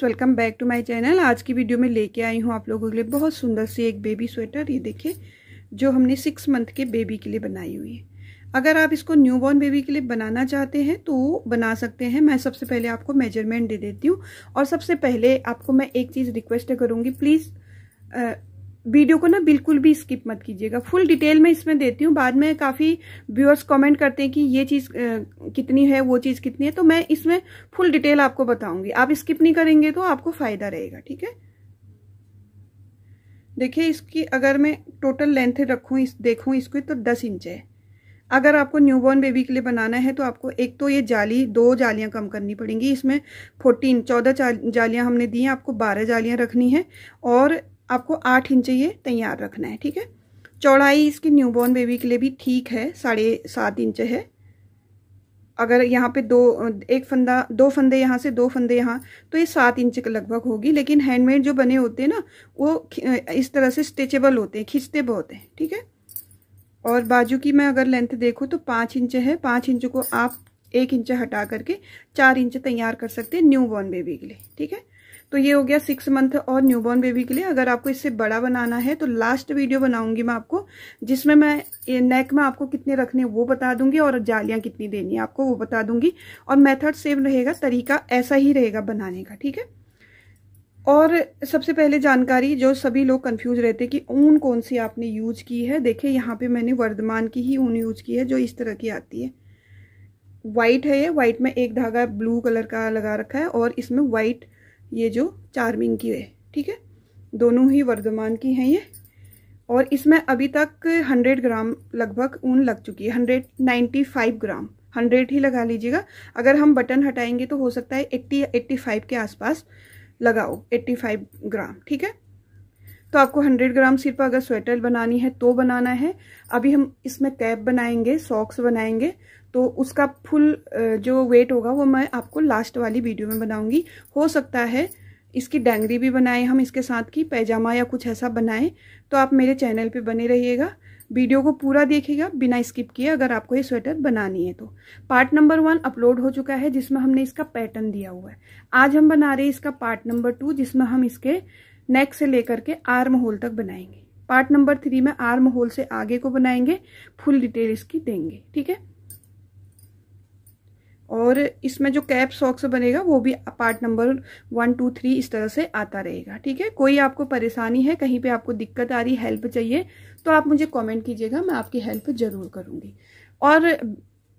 Friends welcome back to my channel आज की video में लेके आई हूँ आप लोगों के लिए बहुत सुंदर सी एक बेबी स्वेटर ये देखिए जो हमने सिक्स मंथ के बेबी के लिए बनाई हुई है अगर आप इसको न्यू बॉर्न बेबी के लिए बनाना चाहते हैं तो बना सकते हैं मैं सबसे पहले आपको मेजरमेंट दे देती हूँ और सबसे पहले आपको मैं एक चीज़ रिक्वेस्ट करूँगी प्लीज़ वीडियो को ना बिल्कुल भी स्किप मत कीजिएगा फुल डिटेल में इसमें देती हूँ बाद में काफ़ी व्यूअर्स कमेंट करते हैं कि ये चीज़ कितनी है वो चीज़ कितनी है तो मैं इसमें फुल डिटेल आपको बताऊंगी आप स्किप नहीं करेंगे तो आपको फ़ायदा रहेगा ठीक है देखिए इसकी अगर मैं टोटल लेंथ रखूँ इस देखू इसको तो दस इंच है अगर आपको न्यूबॉर्न बेबी के लिए बनाना है तो आपको एक तो ये जाली दो जालियां कम करनी पड़ेंगी इसमें फोर्टीन चौदह जालियां हमने दी हैं आपको बारह जालियां रखनी है और आपको आठ इंच ये तैयार रखना है ठीक है चौड़ाई इसकी न्यूबॉर्न बेबी के लिए भी ठीक है साढ़े सात इंच है अगर यहाँ पे दो एक फंदा दो फंदे यहाँ से दो फंदे यहाँ तो ये सात इंच के लगभग होगी लेकिन हैंडमेड जो बने होते हैं ना वो इस तरह से स्ट्रेचेबल होते हैं खींचते बहुत हैं ठीक है थीके? और बाजू की मैं अगर लेंथ देखूँ तो पाँच इंच है पाँच इंच को आप एक इंच हटा करके चार इंच तैयार कर सकते हैं न्यू बॉर्न बेबी के लिए ठीक है तो ये हो गया सिक्स मंथ और न्यूबॉर्न बेबी के लिए अगर आपको इससे बड़ा बनाना है तो लास्ट वीडियो बनाऊंगी मैं आपको जिसमें मैं नेक में आपको कितने रखने वो बता दूंगी और जालियां कितनी देनी है आपको वो बता दूंगी और मेथड सेम रहेगा तरीका ऐसा ही रहेगा बनाने का ठीक है और सबसे पहले जानकारी जो सभी लोग कंफ्यूज रहते हैं कि ऊन कौन सी आपने यूज की है देखिए यहाँ पे मैंने वर्धमान की ही ऊन यूज की है जो इस तरह की आती है व्हाइट है ये व्हाइट में एक धागा ब्लू कलर का लगा रखा है और इसमें व्हाइट ये जो चार्मिंग की है ठीक है दोनों ही वर्धमान की हैं ये और इसमें अभी तक 100 ग्राम लगभग ऊन लग चुकी है 195 ग्राम 100 ही लगा लीजिएगा अगर हम बटन हटाएंगे तो हो सकता है 80 85 के आसपास लगाओ 85 ग्राम ठीक है तो आपको 100 ग्राम सिर्फ अगर स्वेटर बनानी है तो बनाना है अभी हम इसमें कैप बनाएंगे सॉक्स बनाएंगे तो उसका फुल जो वेट होगा वो मैं आपको लास्ट वाली वीडियो में बनाऊंगी हो सकता है इसकी डैंगरी भी बनाएं हम इसके साथ की पैजामा या कुछ ऐसा बनाएं तो आप मेरे चैनल पे बने रहिएगा वीडियो को पूरा देखिएगा बिना स्किप किए अगर आपको ये स्वेटर बनानी है तो पार्ट नंबर वन अपलोड हो चुका है जिसमें हमने इसका पैटर्न दिया हुआ है आज हम बना रहे हैं इसका पार्ट नंबर टू जिसमें हम इसके नेक से लेकर के आर्म होल तक बनाएंगे पार्ट नंबर थ्री में आर्म होल से आगे को बनाएंगे फुल डिटेल इसकी देंगे ठीक है और इसमें जो कैप सॉक्स बनेगा वो भी part number one two three इस तरह से आता रहेगा ठीक है कोई आपको परेशानी है कहीं पे आपको दिक्कत आ रही हेल्प चाहिए तो आप मुझे कमेंट कीजिएगा मैं आपकी हेल्प जरूर करूँगी और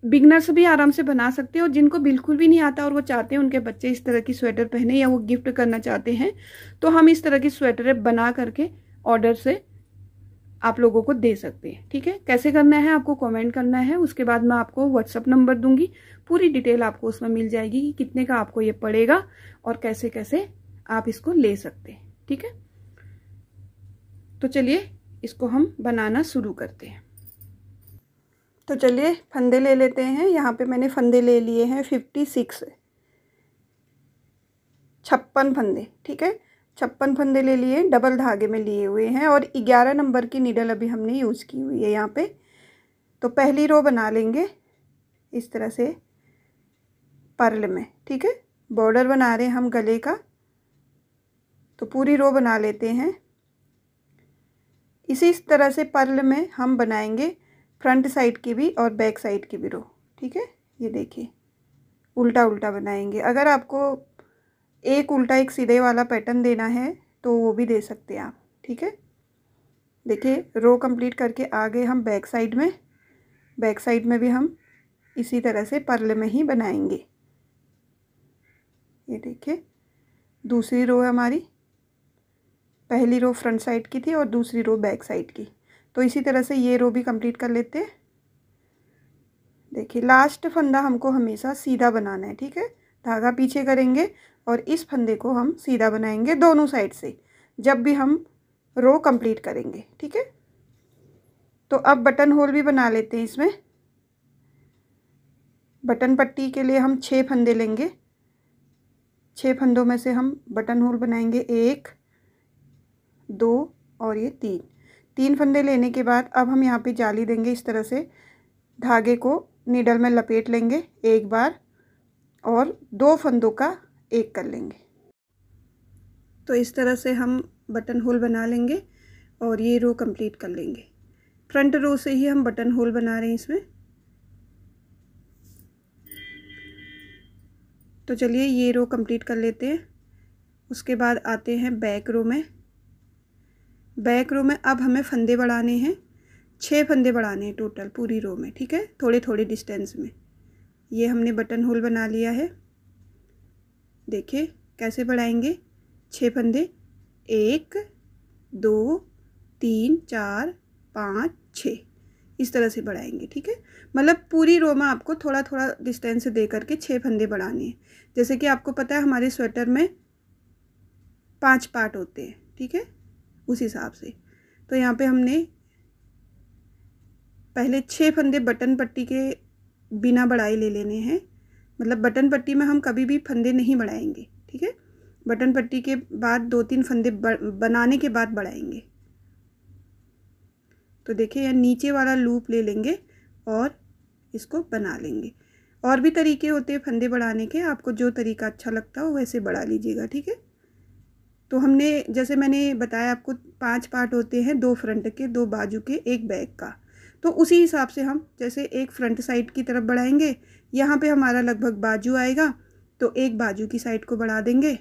बिगनर्स भी आराम से बना सकते हैं और जिनको बिल्कुल भी नहीं आता और वो चाहते हैं उनके बच्चे इस तरह की स्वेटर पहने या वो गिफ्ट करना चाहते हैं तो हम इस तरह की स्वेटरें बना करके ऑर्डर से आप लोगों को दे सकते हैं ठीक है कैसे करना है आपको कमेंट करना है उसके बाद मैं आपको व्हाट्सअप नंबर दूंगी पूरी डिटेल आपको उसमें मिल जाएगी कि कितने का आपको ये पड़ेगा और कैसे कैसे आप इसको ले सकते हैं ठीक है तो चलिए इसको हम बनाना शुरू करते हैं तो चलिए फंदे ले लेते हैं यहाँ पे मैंने फंदे ले लिए हैं फिफ्टी सिक्स छप्पन फंदे ठीक है छप्पन फंदे ले लिए डबल धागे में लिए हुए हैं और ग्यारह नंबर की नीडल अभी हमने यूज़ की हुई है यहाँ पे तो पहली रो बना लेंगे इस तरह से पर्ल में ठीक है बॉर्डर बना रहे हैं हम गले का तो पूरी रो बना लेते हैं इसी इस तरह से पर्ल में हम बनाएंगे फ्रंट साइड की भी और बैक साइड की भी रो ठीक है ये देखिए उल्टा उल्टा बनाएंगे अगर आपको एक उल्टा एक सीधे वाला पैटर्न देना है तो वो भी दे सकते हैं आप ठीक है देखिए रो कंप्लीट करके आगे हम बैक साइड में बैक साइड में भी हम इसी तरह से पर्ल में ही बनाएंगे ये देखिए दूसरी रो है हमारी पहली रो फ्रंट साइड की थी और दूसरी रो बैक साइड की तो इसी तरह से ये रो भी कंप्लीट कर लेते हैं देखिए लास्ट फंदा हमको हमेशा सीधा बनाना है ठीक है धागा पीछे करेंगे और इस फंदे को हम सीधा बनाएंगे दोनों साइड से जब भी हम रो कंप्लीट करेंगे ठीक है तो अब बटन होल भी बना लेते हैं इसमें बटन पट्टी के लिए हम छः फंदे लेंगे छः फंदों में से हम बटन होल बनाएंगे एक दो और ये तीन तीन फंदे लेने के बाद अब हम यहाँ पे जाली देंगे इस तरह से धागे को नीडल में लपेट लेंगे एक बार और दो फंदों का एक कर लेंगे तो इस तरह से हम बटन होल बना लेंगे और ये रो कंप्लीट कर लेंगे फ्रंट रो से ही हम बटन होल बना रहे हैं इसमें तो चलिए ये रो कंप्लीट कर लेते हैं उसके बाद आते हैं बैक रो में बैक रो में अब हमें फंदे बढ़ाने हैं छः फंदे बढ़ाने हैं टोटल पूरी रो में ठीक है थोड़े थोड़े डिस्टेंस में ये हमने बटन होल बना लिया है देखिए कैसे बढ़ाएंगे छः फंदे एक दो तीन चार पाँच छः इस तरह से बढ़ाएंगे ठीक है मतलब पूरी रोमा आपको थोड़ा थोड़ा डिस्टेंस दे करके छः फंदे बढ़ाने हैं जैसे कि आपको पता है हमारे स्वेटर में पांच पार्ट होते हैं ठीक है उस हिसाब से तो यहाँ पे हमने पहले छः फंदे बटन पट्टी के बिना बढ़ाए ले लेने हैं मतलब बटन पट्टी में हम कभी भी फंदे नहीं बढ़ाएंगे ठीक है बटन पट्टी के बाद दो तीन फंदे बनाने के बाद बढ़ाएंगे तो देखिए यह नीचे वाला लूप ले लेंगे और इसको बना लेंगे और भी तरीके होते हैं फंदे बढ़ाने के आपको जो तरीका अच्छा लगता हो वैसे बढ़ा लीजिएगा ठीक है तो हमने जैसे मैंने बताया आपको पांच पार्ट होते हैं दो फ्रंट के दो बाजू के एक बैग का तो उसी हिसाब से हम जैसे एक फ्रंट साइड की तरफ बढ़ाएंगे यहाँ पे हमारा लगभग बाजू आएगा तो एक बाजू की साइड को बढ़ा देंगे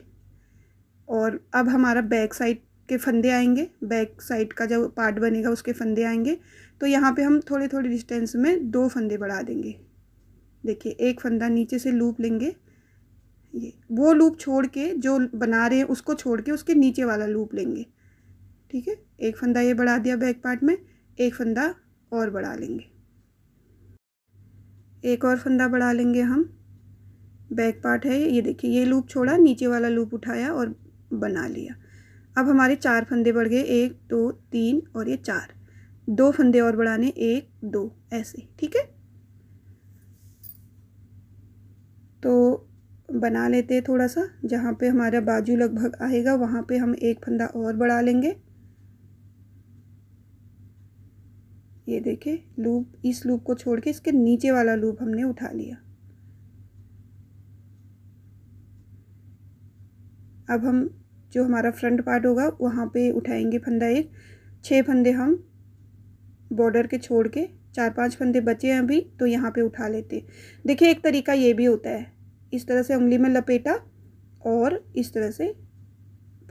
और अब हमारा बैक साइड के फंदे आएंगे बैक साइड का जब पार्ट बनेगा उसके फंदे आएंगे तो यहाँ पे हम थोड़े थोड़े डिस्टेंस में दो फंदे बढ़ा देंगे देखिए एक फंदा नीचे से लूप लेंगे ये वो लूप छोड़ के जो बना रहे हैं उसको छोड़ के उसके नीचे वाला लूप लेंगे ठीक है एक फंदा ये बढ़ा दिया बैक पार्ट में एक फंदा और बढ़ा लेंगे एक और फंदा बढ़ा लेंगे हम बैक पार्ट है ये देखिए ये लूप छोड़ा नीचे वाला लूप उठाया और बना लिया अब हमारे चार फंदे बढ़ गए एक दो तीन और ये चार दो फंदे और बढ़ाने एक दो ऐसे ठीक है तो बना लेते हैं थोड़ा सा जहाँ पे हमारा बाजू लगभग आएगा वहाँ पे हम एक फंदा और बढ़ा लेंगे ये देखे लूप इस लूप को छोड़ के इसके नीचे वाला लूप हमने उठा लिया अब हम जो हमारा फ्रंट पार्ट होगा वहाँ पे उठाएंगे फंदा एक छः फंदे हम बॉर्डर के छोड़ के चार पांच फंदे बचे हैं अभी तो यहाँ पे उठा लेते देखिए एक तरीका ये भी होता है इस तरह से उंगली में लपेटा और इस तरह से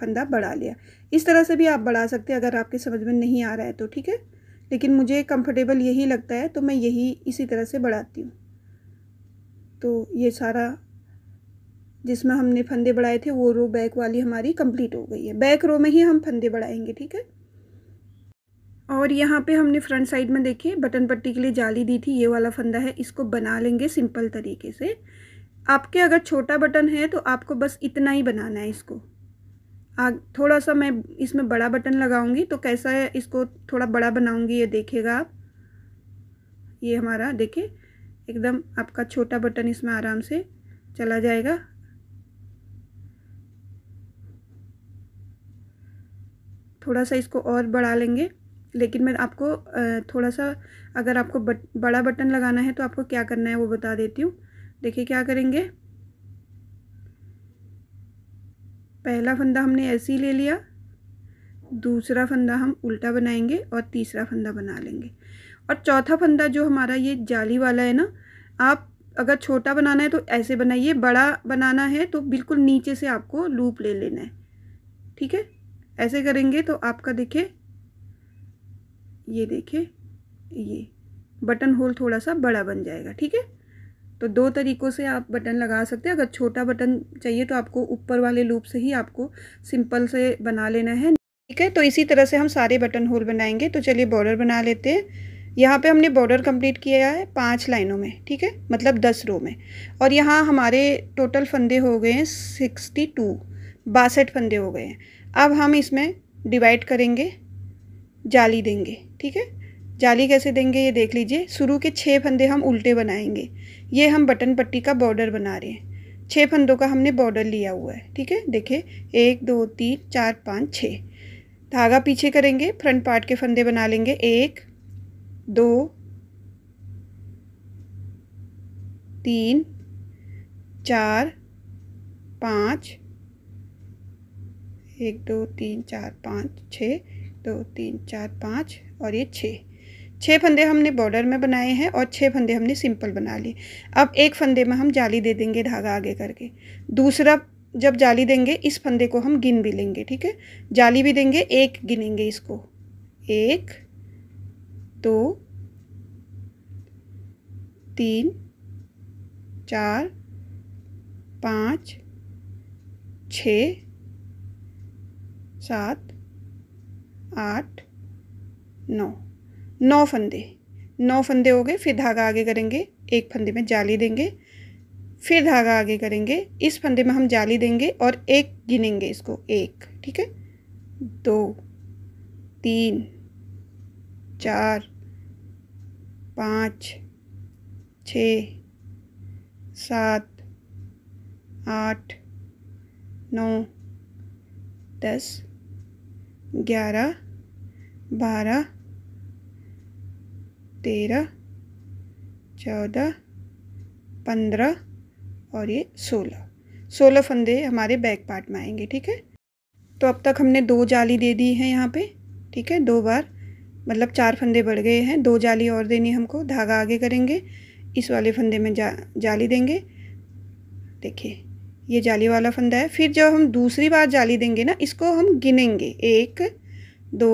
फंदा बढ़ा लिया इस तरह से भी आप बढ़ा सकते हैं अगर आपके समझ में नहीं आ रहा है तो ठीक है लेकिन मुझे कंफर्टेबल यही लगता है तो मैं यही इसी तरह से बढ़ाती हूँ तो ये सारा जिसमें हमने फंदे बढ़ाए थे वो रो बैक वाली हमारी कंप्लीट हो गई है बैक रो में ही हम फंदे बढ़ाएंगे ठीक है और यहाँ पे हमने फ्रंट साइड में देखिए बटन पट्टी के लिए जाली दी थी ये वाला फंदा है इसको बना लेंगे सिंपल तरीके से आपके अगर छोटा बटन है तो आपको बस इतना ही बनाना है इसको आग थोड़ा सा मैं इसमें बड़ा बटन लगाऊंगी तो कैसा है इसको थोड़ा बड़ा बनाऊंगी ये देखेगा आप ये हमारा देखिए एकदम आपका छोटा बटन इसमें आराम से चला जाएगा थोड़ा सा इसको और बढ़ा लेंगे लेकिन मैं आपको थोड़ा सा अगर आपको बट, बड़ा बटन लगाना है तो आपको क्या करना है वो बता देती हूँ देखिए क्या करेंगे पहला फंदा हमने ऐसे ही ले लिया दूसरा फंदा हम उल्टा बनाएंगे और तीसरा फंदा बना लेंगे और चौथा फंदा जो हमारा ये जाली वाला है ना आप अगर छोटा बनाना है तो ऐसे बनाइए बड़ा बनाना है तो बिल्कुल नीचे से आपको लूप ले लेना है ठीक है ऐसे करेंगे तो आपका देखे ये देखे ये बटन होल थोड़ा सा बड़ा बन जाएगा ठीक है तो दो तरीक़ों से आप बटन लगा सकते हैं अगर छोटा बटन चाहिए तो आपको ऊपर वाले लूप से ही आपको सिंपल से बना लेना है ठीक है तो इसी तरह से हम सारे बटन होल बनाएंगे तो चलिए बॉर्डर बना लेते हैं यहाँ पे हमने बॉर्डर कंप्लीट किया है पांच लाइनों में ठीक है मतलब दस रो में और यहाँ हमारे टोटल फंदे हो गए हैं सिक्सटी टू बासठ फंदे हो गए हैं अब हम इसमें डिवाइड करेंगे जाली देंगे ठीक है जाली कैसे देंगे ये देख लीजिए शुरू के छः फंदे हम उल्टे बनाएंगे ये हम बटन पट्टी का बॉर्डर बना रहे हैं छः फंदों का हमने बॉर्डर लिया हुआ है ठीक है देखिए एक दो तीन चार पाँच छः धागा पीछे करेंगे फ्रंट पार्ट के फंदे बना लेंगे एक दो तीन चार पाँच एक दो तीन चार पाँच छः दो तीन चार पाँच और ये छः छः फंदे हमने बॉर्डर में बनाए हैं और छः फंदे हमने सिंपल बना लिए अब एक फंदे में हम जाली दे देंगे धागा आगे करके दूसरा जब जाली देंगे इस फंदे को हम गिन भी लेंगे ठीक है जाली भी देंगे एक गिनेंगे इसको एक दो तीन चार पाँच छ सात आठ नौ नौ फंदे नौ फंदे हो गए फिर धागा आगे करेंगे एक फंदे में जाली देंगे फिर धागा आगे करेंगे इस फंदे में हम जाली देंगे और एक गिनेंगे इसको एक ठीक है दो तीन चार पाँच छ सात आठ नौ दस ग्यारह बारह तेरह चौदह पंद्रह और ये सोलह सोलह फंदे हमारे बैक पार्ट में आएंगे ठीक है तो अब तक हमने दो जाली दे दी है यहाँ पे ठीक है दो बार मतलब चार फंदे बढ़ गए हैं दो जाली और देनी हमको धागा आगे करेंगे इस वाले फंदे में जा जाली देंगे देखिए ये जाली वाला फंदा है फिर जब हम दूसरी बार जाली देंगे ना इसको हम गिनेंगे एक दो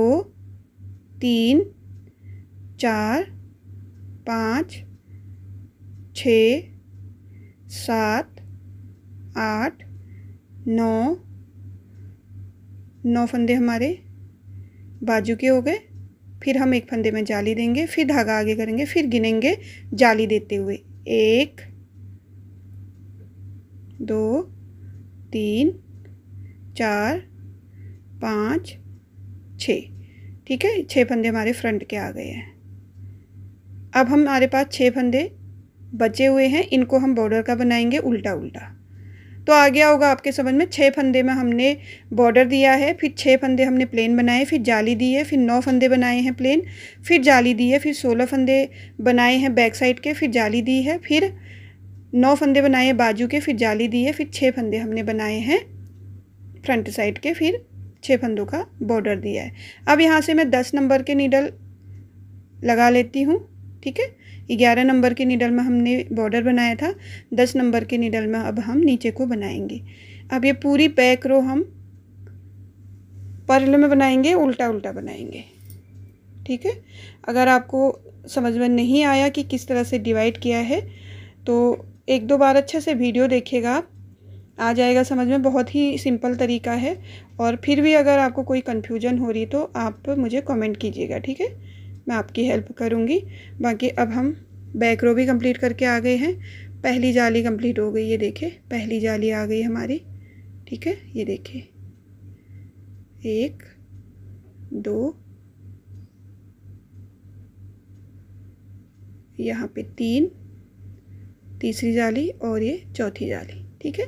तीन चार पाँच छ सात आठ नौ नौ फंदे हमारे बाजू के हो गए फिर हम एक फंदे में जाली देंगे फिर धागा आगे करेंगे फिर गिनेंगे जाली देते हुए एक दो तीन चार पाँच छ ठीक है छः फंदे हमारे फ्रंट के आ गए हैं अब हमारे पास छः फंदे बचे हुए हैं इनको हम बॉर्डर का बनाएंगे उल्टा उल्टा तो आ गया होगा आपके समझ में छः फंदे में हमने बॉर्डर दिया है फिर छः फंदे हमने प्लेन बनाए फिर जाली दी है फिर नौ फंदे बनाए हैं प्लेन फिर जाली दी है फिर सोलह फंदे बनाए हैं बैक साइड के फिर जाली दी है फिर नौ फंदे बनाए हैं बाजू के फिर जाली दी है फिर छः फंदे हमने बनाए हैं फ्रंट साइड के फिर छः फंदों का बॉर्डर दिया है अब यहाँ से मैं दस नंबर के नीडल लगा लेती हूँ ठीक है ग्यारह नंबर के नीडल में हमने बॉर्डर बनाया था दस नंबर के नीडल में अब हम नीचे को बनाएंगे अब ये पूरी पैक रो हम पर्ल में बनाएंगे उल्टा उल्टा बनाएंगे ठीक है अगर आपको समझ में नहीं आया कि किस तरह से डिवाइड किया है तो एक दो बार अच्छे से वीडियो देखिएगा आप आ जाएगा समझ में बहुत ही सिंपल तरीका है और फिर भी अगर आपको कोई कन्फ्यूजन हो रही तो आप मुझे कमेंट कीजिएगा ठीक है मैं आपकी हेल्प करूँगी बाकी अब हम बैक रो भी कंप्लीट करके आ गए हैं पहली जाली कंप्लीट हो गई ये देखे पहली जाली आ गई हमारी ठीक है ये देखे एक दो यहाँ पे तीन तीसरी जाली और ये चौथी जाली ठीक है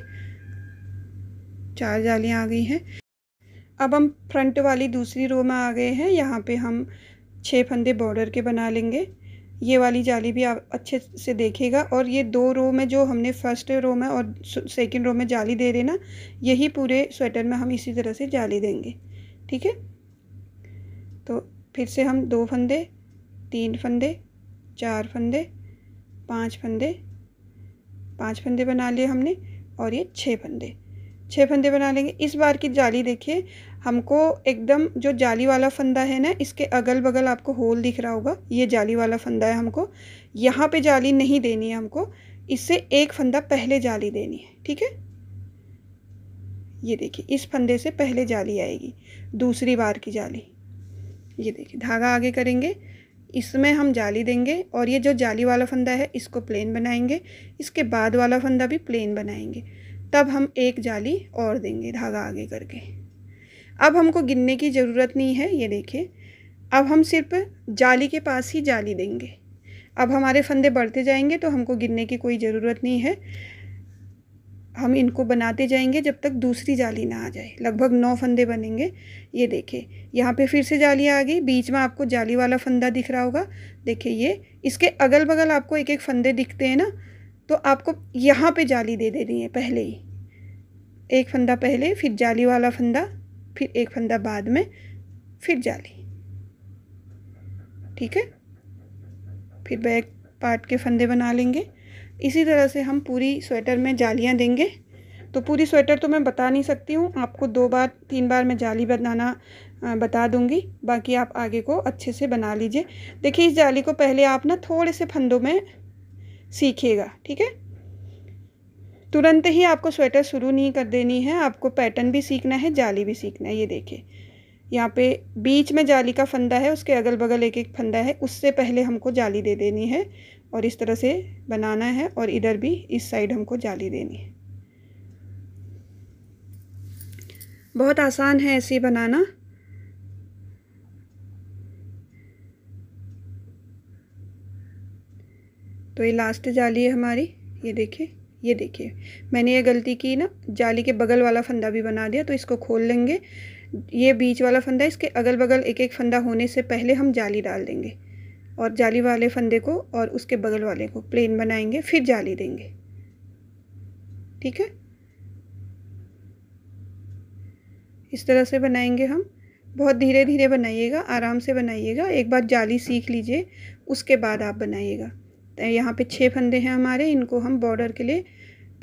चार जालियाँ आ गई हैं अब हम फ्रंट वाली दूसरी रो में आ गए हैं यहाँ पे हम छः फंदे बॉर्डर के बना लेंगे ये वाली जाली भी आप अच्छे से देखेगा और ये दो रो में जो हमने फर्स्ट रो में और सेकंड रो में जाली दे रहे ना यही पूरे स्वेटर में हम इसी तरह से जाली देंगे ठीक है तो फिर से हम दो फंदे तीन फंदे चार फंदे पाँच फंदे पाँच फंदे बना लिए हमने और ये छः फंदे छः फंदे बना लेंगे इस बार की जाली देखिए हमको एकदम जो जाली वाला फंदा है ना इसके अगल बगल आपको होल दिख रहा होगा ये जाली वाला फंदा है हमको यहाँ पे जाली नहीं देनी है हमको इससे एक फंदा पहले जाली देनी है ठीक है ये देखिए इस फंदे से पहले जाली आएगी दूसरी बार की जाली ये देखिए धागा आगे करेंगे इसमें हम जाली देंगे और ये जो जाली वाला फंदा है इसको प्लेन बनाएंगे इसके बाद वाला फंदा भी प्लेन बनाएंगे तब हम एक जाली और देंगे धागा आगे करके अब हमको गिनने की ज़रूरत नहीं है ये देखिए अब हम सिर्फ जाली के पास ही जाली देंगे अब हमारे फंदे बढ़ते जाएंगे तो हमको गिनने की कोई ज़रूरत नहीं है हम इनको बनाते जाएंगे जब तक दूसरी जाली ना आ जाए लगभग नौ फंदे बनेंगे ये देखिए यहाँ पे फिर से जाली आ गई बीच में आपको जाली वाला फंदा दिख रहा होगा देखिए ये इसके अगल बगल आपको एक एक फंदे दिखते हैं ना तो आपको यहाँ पे जाली दे देनी है पहले ही एक फंदा पहले फिर जाली वाला फंदा फिर एक फंदा बाद में फिर जाली ठीक है फिर बैक पार्ट के फंदे बना लेंगे इसी तरह से हम पूरी स्वेटर में जालियां देंगे तो पूरी स्वेटर तो मैं बता नहीं सकती हूँ आपको दो बार तीन बार मैं जाली बनाना बता दूँगी बाकी आप आगे को अच्छे से बना लीजिए देखिए इस जाली को पहले आप ना थोड़े से फंदों में सीखिएगा ठीक है तुरंत ही आपको स्वेटर शुरू नहीं कर देनी है आपको पैटर्न भी सीखना है जाली भी सीखना है ये देखिए यहाँ पे बीच में जाली का फंदा है उसके अगल बगल एक एक फंदा है उससे पहले हमको जाली दे देनी है और इस तरह से बनाना है और इधर भी इस साइड हमको जाली देनी है बहुत आसान है ऐसे बनाना तो ये लास्ट जाली है हमारी ये देखिए ये देखिए मैंने ये गलती की ना जाली के बगल वाला फंदा भी बना दिया तो इसको खोल लेंगे ये बीच वाला फंदा इसके अगल बगल एक एक फंदा होने से पहले हम जाली डाल देंगे और जाली वाले फंदे को और उसके बगल वाले को प्लेन बनाएंगे फिर जाली देंगे ठीक है इस तरह से बनाएंगे हम बहुत धीरे धीरे बनाइएगा आराम से बनाइएगा एक बार जाली सीख लीजिए उसके बाद आप बनाइएगा यहाँ पे छः फंदे हैं हमारे इनको हम बॉर्डर के लिए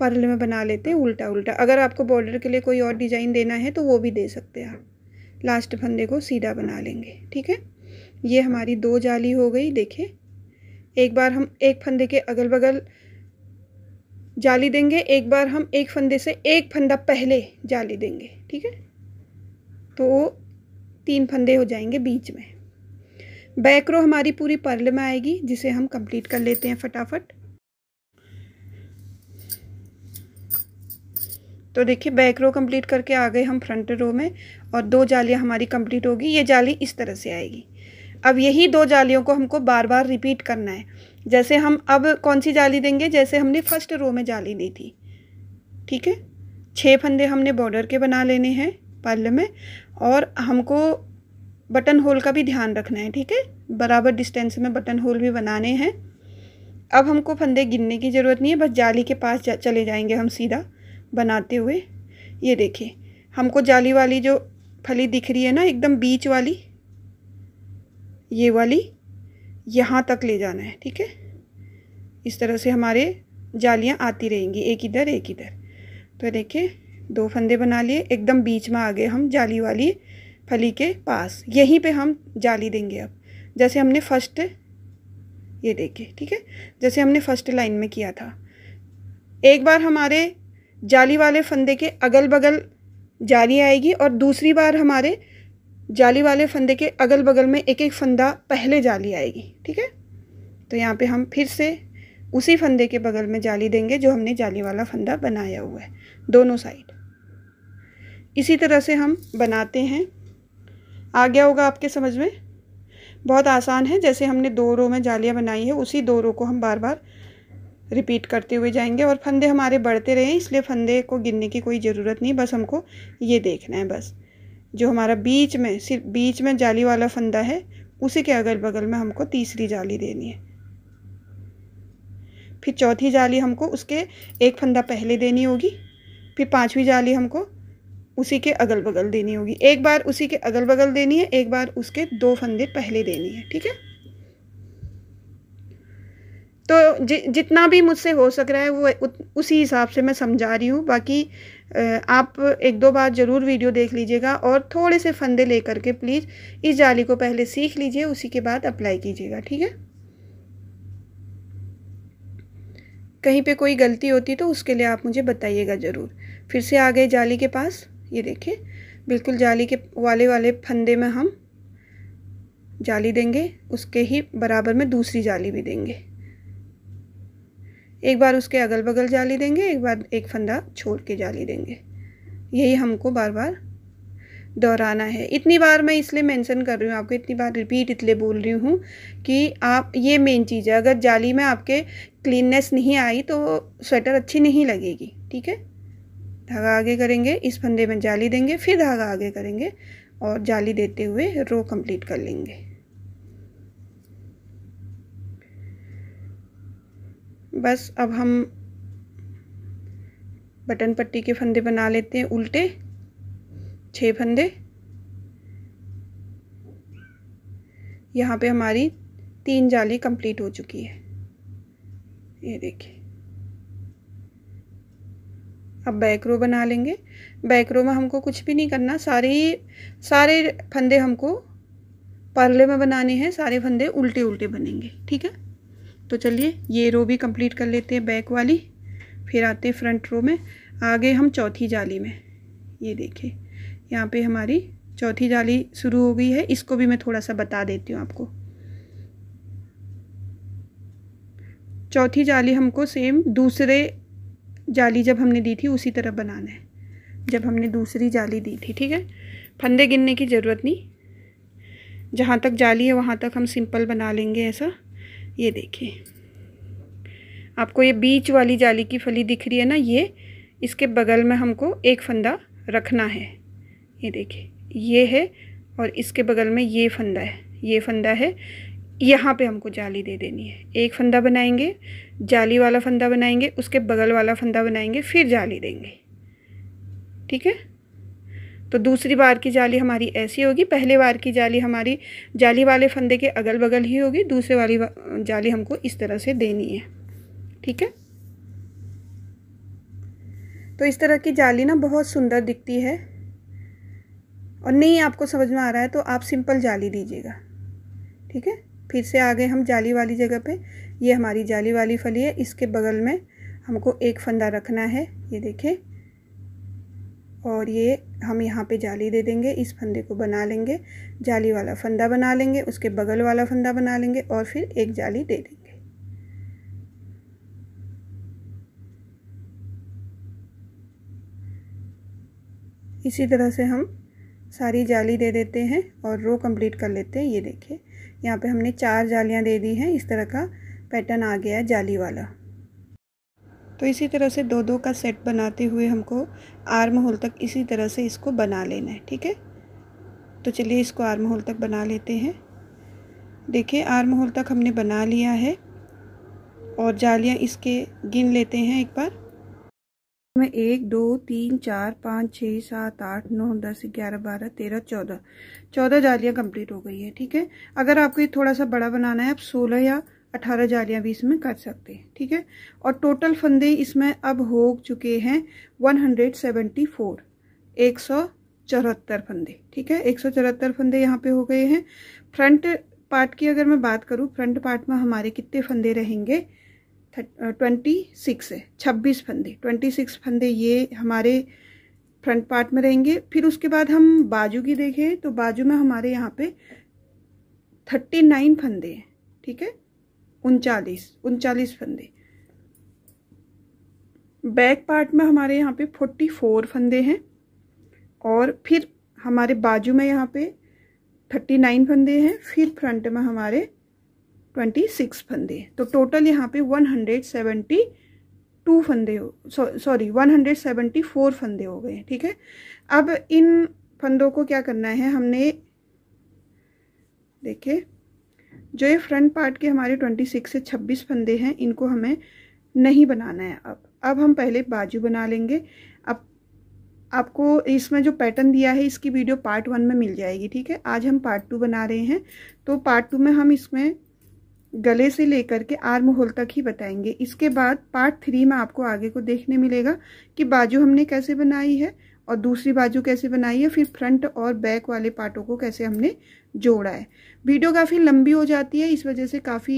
पर्ल में बना लेते हैं उल्टा उल्टा अगर आपको बॉर्डर के लिए कोई और डिज़ाइन देना है तो वो भी दे सकते हैं आप लास्ट फंदे को सीधा बना लेंगे ठीक है ये हमारी दो जाली हो गई देखिए एक बार हम एक फंदे के अगल बगल जाली देंगे एक बार हम एक फंदे से एक फंदा पहले जाली देंगे ठीक है तो तीन फंदे हो जाएंगे बीच में बैक रो हमारी पूरी पर्ल में आएगी जिसे हम कंप्लीट कर लेते हैं फटाफट तो देखिए बैक रो कंप्लीट करके आ गए हम फ्रंट रो में और दो जालियां हमारी कंप्लीट होगी ये जाली इस तरह से आएगी अब यही दो जालियों को हमको बार बार रिपीट करना है जैसे हम अब कौन सी जाली देंगे जैसे हमने फर्स्ट रो में जाली दी थी ठीक है छः फंदे हमने बॉर्डर के बना लेने हैं पर्ल में और हमको बटन होल का भी ध्यान रखना है ठीक है बराबर डिस्टेंस में बटन होल भी बनाने हैं अब हमको फंदे गिनने की ज़रूरत नहीं है बस जाली के पास जा, चले जाएंगे हम सीधा बनाते हुए ये देखिए हमको जाली वाली जो फली दिख रही है ना एकदम बीच वाली ये वाली यहाँ तक ले जाना है ठीक है इस तरह से हमारे जालियाँ आती रहेंगी एक इधर एक इधर तो देखिए दो फंदे बना लिए एकदम बीच में आ गए हम जाली वाली फली के पास यहीं पे हम जाली देंगे अब जैसे हमने फर्स्ट ये देखिए ठीक है जैसे हमने फर्स्ट लाइन में किया था एक बार हमारे जाली वाले फंदे के अगल बगल जाली आएगी और दूसरी बार हमारे जाली वाले फंदे के अगल बगल में एक एक फंदा पहले जाली आएगी ठीक है तो यहाँ पे हम फिर से उसी फंदे के बगल में जाली देंगे जो हमने जाली वाला फंदा बनाया हुआ है दोनों साइड इसी तरह से हम बनाते हैं आ गया होगा आपके समझ में बहुत आसान है जैसे हमने दो रो में जालियाँ बनाई है उसी दो रो को हम बार बार रिपीट करते हुए जाएंगे और फंदे हमारे बढ़ते रहें इसलिए फंदे को गिनने की कोई ज़रूरत नहीं बस हमको ये देखना है बस जो हमारा बीच में सिर्फ बीच में जाली वाला फंदा है उसी के अगल बगल में हमको तीसरी जाली देनी है फिर चौथी जाली हमको उसके एक फंदा पहले देनी होगी फिर पाँचवीं जाली हमको उसी के अगल बगल देनी होगी एक बार उसी के अगल बगल देनी है एक बार उसके दो फंदे पहले देनी है ठीक है तो जि जितना भी मुझसे हो सक रहा है वो उ, उसी हिसाब से मैं समझा रही हूँ बाकी आप एक दो बार ज़रूर वीडियो देख लीजिएगा और थोड़े से फंदे ले करके प्लीज़ इस जाली को पहले सीख लीजिए उसी के बाद अप्लाई कीजिएगा ठीक है कहीं पे कोई गलती होती तो उसके लिए आप मुझे बताइएगा ज़रूर फिर से आ गए जाली के पास ये देखिए बिल्कुल जाली के वाले वाले फंदे में हम जाली देंगे उसके ही बराबर में दूसरी जाली भी देंगे एक बार उसके अगल बगल जाली देंगे एक बार एक फंदा छोड़ के जाली देंगे यही हमको बार बार दोहराना है इतनी बार मैं इसलिए मेंशन कर रही हूँ आपको इतनी बार रिपीट इसलिए बोल रही हूँ कि आप ये मेन चीज़ है अगर जाली में आपके क्लीननेस नहीं आई तो स्वेटर अच्छी नहीं लगेगी ठीक है धागा आगे करेंगे इस फंदे में जाली देंगे फिर धागा आगे करेंगे और जाली देते हुए रो कंप्लीट कर लेंगे बस अब हम बटन पट्टी के फंदे बना लेते हैं उल्टे छः फंदे यहाँ पे हमारी तीन जाली कंप्लीट हो चुकी है ये देखिए अब बैक रो बना लेंगे बैक रो में हमको कुछ भी नहीं करना सारे ही सारे फंदे हमको पर्ले में बनाने हैं सारे फंदे उल्टे उल्टे बनेंगे ठीक है तो चलिए ये रो भी कंप्लीट कर लेते हैं बैक वाली फिर आते हैं फ्रंट रो में आगे हम चौथी जाली में ये देखिए यहाँ पे हमारी चौथी जाली शुरू हो गई है इसको भी मैं थोड़ा सा बता देती हूँ आपको चौथी जाली हमको सेम दूसरे जाली जब हमने दी थी उसी तरह बनाना है जब हमने दूसरी जाली दी थी ठीक है फंदे गिनने की ज़रूरत नहीं जहाँ तक जाली है वहाँ तक हम सिंपल बना लेंगे ऐसा ये देखिए आपको ये बीच वाली जाली की फली दिख रही है ना ये इसके बगल में हमको एक फंदा रखना है ये देखिए ये है और इसके बगल में ये फंदा है ये फंदा है यहाँ पे हमको जाली दे देनी है एक फंदा बनाएंगे जाली वाला फंदा बनाएंगे उसके बगल वाला फंदा बनाएंगे फिर जाली देंगे ठीक है तो दूसरी बार की जाली हमारी ऐसी होगी पहले बार की जाली हमारी जाली वाले फंदे के अगल बगल ही होगी दूसरे वाली जाली हमको इस तरह से देनी है ठीक है तो इस तरह की जाली ना बहुत सुंदर दिखती है और नहीं आपको समझ में आ रहा है तो आप सिंपल जाली दीजिएगा ठीक है फिर से आ गए हम जाली वाली जगह पे ये हमारी जाली वाली फली है इसके बगल में हमको एक फंदा रखना है ये देखें और ये हम यहाँ पे जाली दे देंगे इस फंदे को बना लेंगे जाली वाला फंदा बना लेंगे उसके बगल वाला फंदा बना लेंगे और फिर एक जाली दे देंगे इसी तरह से हम सारी जाली दे देते हैं और रो कंप्लीट कर लेते हैं ये देखिए यहाँ पे हमने चार जालियाँ दे दी हैं इस तरह का पैटर्न आ गया है जाली वाला तो इसी तरह से दो दो का सेट बनाते हुए हमको आर्म होल तक इसी तरह से इसको बना लेना है ठीक है तो चलिए इसको आर्म होल तक बना लेते हैं देखिए आर्म होल तक हमने बना लिया है और जालियाँ इसके गिन लेते हैं एक बार मैं एक दो तीन चार पाँच छः सात आठ नौ दस ग्यारह बारह तेरह चौदह चौदह जालियाँ कंप्लीट हो गई है ठीक है अगर आपको ये थोड़ा सा बड़ा बनाना है आप सोलह या अठारह जालियां भी इसमें कर सकते हैं ठीक है और टोटल फंदे इसमें अब हो चुके हैं 174 एक सौ चौहत्तर फंदे ठीक है एक सौ चौहत्तर फंदे यहाँ पे हो गए हैं फ्रंट पार्ट की अगर मैं बात करूँ फ्रंट पार्ट में हमारे कितने फंदे रहेंगे ट्वेंटी सिक्स uh, है छब्बीस फंदे ट्वेंटी सिक्स फंदे ये हमारे फ्रंट पार्ट में रहेंगे फिर उसके बाद हम बाजू की देखें तो बाजू में हमारे यहाँ पे थर्टी नाइन फंदे हैं ठीक है उनचालीस उनचालीस फंदे बैक पार्ट में हमारे यहाँ पे फोर्टी फोर फंदे हैं और फिर हमारे बाजू में यहाँ पे थर्टी नाइन फंदे हैं फिर फ्रंट में हमारे ट्वेंटी सिक्स फंदे तो टोटल यहाँ पे वन हंड्रेड सेवेंटी टू फंदे sorry one hundred seventy four फंदे हो गए ठीक है अब इन फंदों को क्या करना है हमने देखिए जो ये फ्रंट पार्ट के हमारे 26 से 26 फंदे हैं इनको हमें नहीं बनाना है अब अब हम पहले बाजू बना लेंगे अब आपको इसमें जो पैटर्न दिया है इसकी वीडियो पार्ट वन में मिल जाएगी ठीक है आज हम पार्ट टू बना रहे हैं तो पार्ट टू में हम इसमें गले से लेकर के आर्म होल तक ही बताएंगे इसके बाद पार्ट थ्री में आपको आगे को देखने मिलेगा कि बाजू हमने कैसे बनाई है और दूसरी बाजू कैसे बनाई है फिर फ्रंट और बैक वाले पार्टों को कैसे हमने जोड़ा है वीडियो काफ़ी लंबी हो जाती है इस वजह से काफ़ी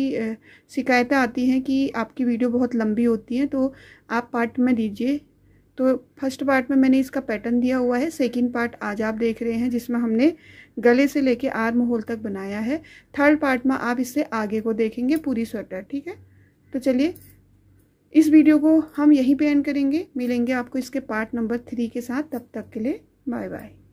शिकायतें आती हैं कि आपकी वीडियो बहुत लंबी होती है तो आप पार्ट में दीजिए तो फर्स्ट पार्ट में मैंने इसका पैटर्न दिया हुआ है सेकंड पार्ट आज आप देख रहे हैं जिसमें हमने गले से लेके आर्म होल तक बनाया है थर्ड पार्ट में आप इससे आगे को देखेंगे पूरी स्वेटर ठीक है तो चलिए इस वीडियो को हम यहीं पे एंड करेंगे मिलेंगे आपको इसके पार्ट नंबर थ्री के साथ तब तक के लिए बाय बाय